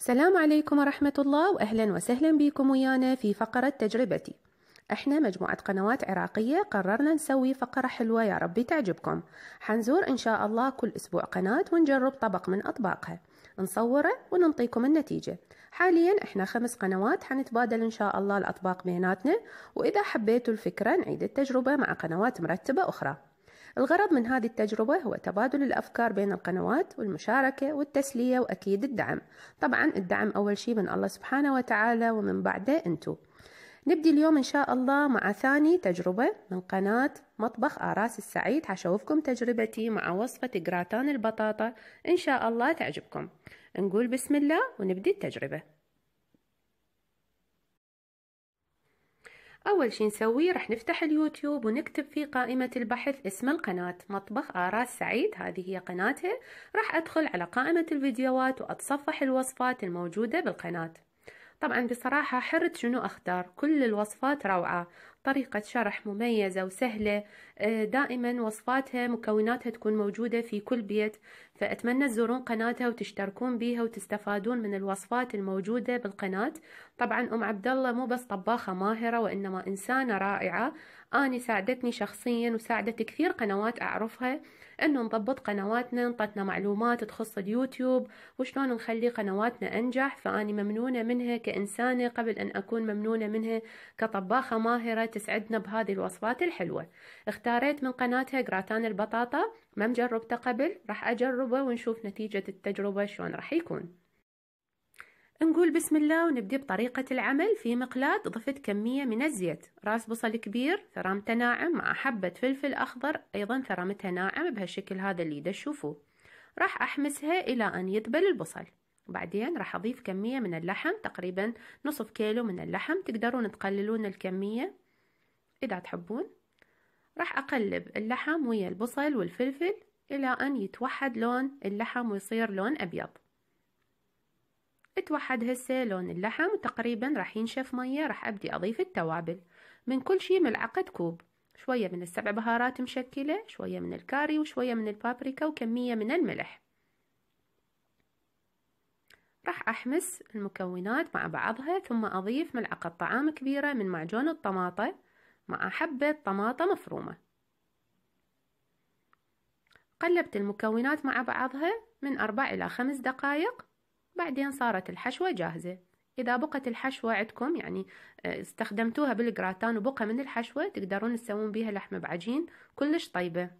السلام عليكم ورحمة الله وأهلا وسهلا بكم ويانا في فقرة تجربتي احنا مجموعة قنوات عراقية قررنا نسوي فقرة حلوة يا ربي تعجبكم حنزور ان شاء الله كل اسبوع قناة ونجرب طبق من اطباقها نصوره وننطيكم النتيجة حاليا احنا خمس قنوات حنتبادل ان شاء الله الاطباق بيناتنا واذا حبيتوا الفكرة نعيد التجربة مع قنوات مرتبة اخرى الغرض من هذه التجربة هو تبادل الأفكار بين القنوات والمشاركة والتسلية وأكيد الدعم طبعا الدعم أول شيء من الله سبحانه وتعالى ومن بعده أنتو نبدي اليوم إن شاء الله مع ثاني تجربة من قناة مطبخ آراس السعيد حشوفكم تجربتي مع وصفة جراتان البطاطا إن شاء الله تعجبكم نقول بسم الله ونبدي التجربة أول شي نسويه رح نفتح اليوتيوب ونكتب في قائمة البحث اسم القناة مطبخ آراس سعيد هذه هي قناته رح أدخل على قائمة الفيديوهات وأتصفح الوصفات الموجودة بالقناة طبعا بصراحة حرت شنو أختار كل الوصفات روعة طريقة شرح مميزة وسهلة آه، دائما وصفاتها مكوناتها تكون موجودة في كل بيت فأتمنى تزورون قناتها وتشتركون بيها وتستفادون من الوصفات الموجودة بالقناة طبعا أم عبد الله مو بس طباخة ماهرة وإنما إنسانة رائعة أني ساعدتني شخصيا وساعدت كثير قنوات أعرفها إنه نضبط قنواتنا نطتنا معلومات تخص اليوتيوب وشلون نخلي قنواتنا أنجح فأني ممنونة منها كإنسانة قبل أن أكون ممنونة منها كطباخة ماهرة تسعدنا بهذه الوصفات الحلوة اختاريت من قناتها جراتان البطاطا ما مجربته قبل راح أجربه ونشوف نتيجة التجربة شلون راح يكون نقول بسم الله ونبدي بطريقة العمل في مقلاة ضفت كمية من الزيت راس بصل كبير ثرامته ناعم مع حبة فلفل أخضر أيضا ثرامتها ناعم بهالشكل هذا اللي تشوفوه راح أحمسها إلى أن يذبل البصل بعدين راح أضيف كمية من اللحم تقريبا نصف كيلو من اللحم تقدرون تقللون الكمية إذا تحبون راح أقلب اللحم ويا البصل والفلفل إلى أن يتوحد لون اللحم ويصير لون أبيض اتوحد هسه لون اللحم وتقريبا راح ينشف مية راح أبدي أضيف التوابل من كل شي ملعقة كوب شوية من السبع بهارات مشكلة شوية من الكاري وشوية من البابريكا وكمية من الملح راح أحمس المكونات مع بعضها ثم أضيف ملعقة طعام كبيرة من معجون الطماطة مع حبة طماطة مفرومة قلبت المكونات مع بعضها من أربع إلى خمس دقائق بعدين صارت الحشوة جاهزة إذا بقت الحشوة عندكم يعني آه، استخدمتوها بالجراتان وبقى من الحشوة تقدرون تسوون بيها لحمة بعجين كلش طيبة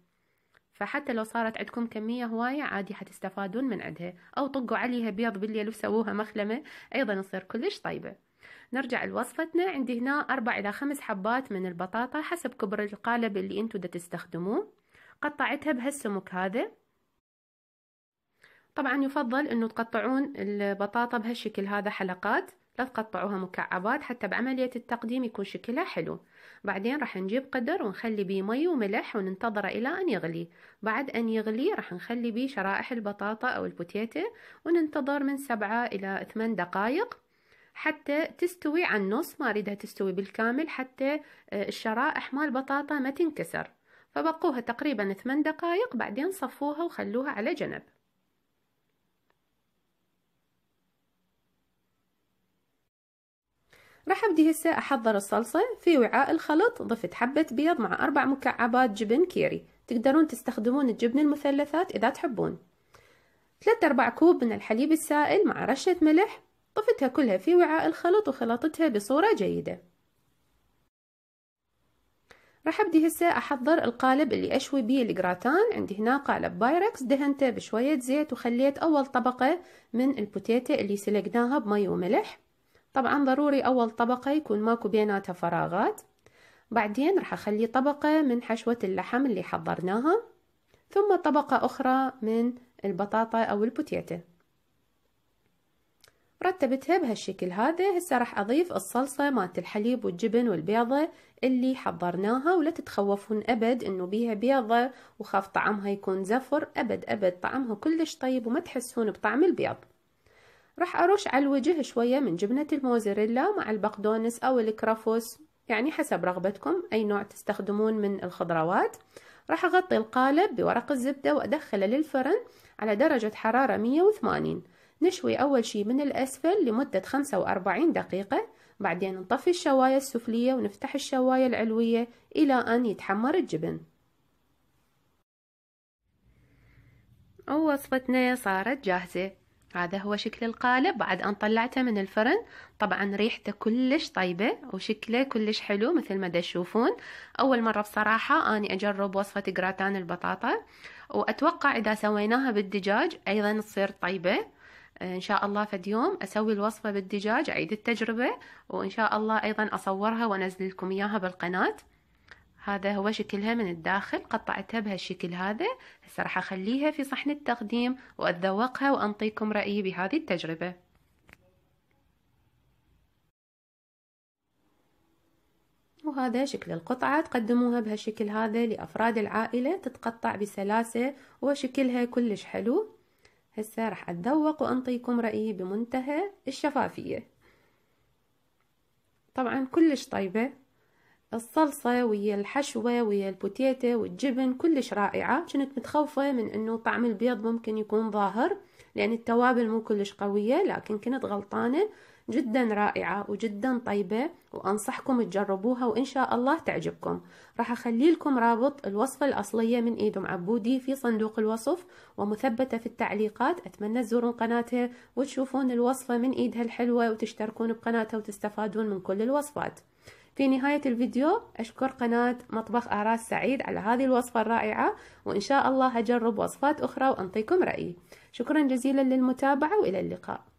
فحتى لو صارت عندكم كمية هواية عادي حتستفادون من عندها أو طقوا عليها بيض بالليل وسووها مخلمة أيضا تصير كلش طيبة نرجع لوصفتنا عندي هنا أربع إلى خمس حبات من البطاطا حسب كبر القالب اللي انتو دا تستخدموه قطعتها بهالسمك هذا طبعا يفضل انه تقطعون البطاطا بهالشكل هذا حلقات لا تقطعوها مكعبات حتى بعملية التقديم يكون شكلها حلو بعدين راح نجيب قدر ونخلي بيه مي وملح وننتظره إلى أن يغلي بعد أن يغلي راح نخلي بيه شرائح البطاطا أو البوتيتة وننتظر من سبعة إلى ثمان دقايق حتى تستوي على النص ما أريدها تستوي بالكامل حتى آه، الشرائح مال البطاطا ما تنكسر فبقوها تقريبا 8 دقائق بعدين صفوها وخلوها على جنب راح ابدي هسه احضر الصلصه في وعاء الخلط ضفت حبه بيض مع اربع مكعبات جبن كيري تقدرون تستخدمون الجبن المثلثات اذا تحبون 3 4 كوب من الحليب السائل مع رشه ملح ضفتها كلها في وعاء الخلط وخلطتها بصورة جيدة راح ابدي هسه احضر القالب اللي اشوي بيه الجراتان عندي هنا قالب بايركس دهنته بشوية زيت وخليت اول طبقة من البوتيتا اللي سلقناها بمي وملح طبعا ضروري اول طبقة يكون ماكو بيناتها فراغات بعدين راح اخلي طبقة من حشوة اللحم اللي حضرناها ثم طبقة اخرى من البطاطا او البوتيتا رتبتها بهالشكل هذا هسه راح اضيف الصلصة مالت الحليب والجبن والبيضة اللي حضرناها ولا تتخوفون ابد انه بيها بيضة وخاف طعمها يكون زفر ابد ابد طعمها كلش طيب وما تحسون بطعم البيض راح ارش على الوجه شوية من جبنة الموزاريلا مع البقدونس او الكرافوس يعني حسب رغبتكم اي نوع تستخدمون من الخضروات راح اغطي القالب بورق الزبدة وادخله للفرن على درجة حرارة 180 نشوي أول شي من الأسفل لمدة 45 دقيقة بعدين نطفي الشواية السفلية ونفتح الشواية العلوية إلى أن يتحمر الجبن ووصفتنا صارت جاهزة هذا هو شكل القالب بعد أن طلعته من الفرن طبعا ريحته كلش طيبة وشكله كلش حلو مثل ما تشوفون أول مرة بصراحة أني أجرب وصفة جراتان البطاطا وأتوقع إذا سويناها بالدجاج أيضا تصير طيبة ان شاء الله فد يوم اسوي الوصفه بالدجاج اعيد التجربه وان شاء الله ايضا اصورها وانزل لكم اياها بالقناه هذا هو شكلها من الداخل قطعتها بهالشكل هذا هسه راح اخليها في صحن التقديم واتذوقها وانطيكم رايي بهذه التجربه وهذا شكل القطعة تقدموها بهالشكل هذا لأفراد العائلة تتقطع بسلاسة وشكلها كلش حلو هسه راح أتذوق وأنطيكم رأيي بمنتهى الشفافية طبعا كلش طيبة الصلصة ويا الحشوة ويا البوتيتة والجبن كلش رائعة كنت متخوفة من انه طعم البيض ممكن يكون ظاهر لان التوابل مو كلش قوية لكن كنت غلطانة جدا رائعة وجدا طيبة وأنصحكم تجربوها وإن شاء الله تعجبكم راح أخلي لكم رابط الوصفة الأصلية من إيدم عبودي في صندوق الوصف ومثبتة في التعليقات أتمنى تزورون قناتها وتشوفون الوصفة من إيدها الحلوة وتشتركون بقناتها وتستفادون من كل الوصفات في نهاية الفيديو أشكر قناة مطبخ آراس سعيد على هذه الوصفة الرائعة وإن شاء الله هجرب وصفات أخرى وأنطيكم رأيي شكرا جزيلا للمتابعة وإلى اللقاء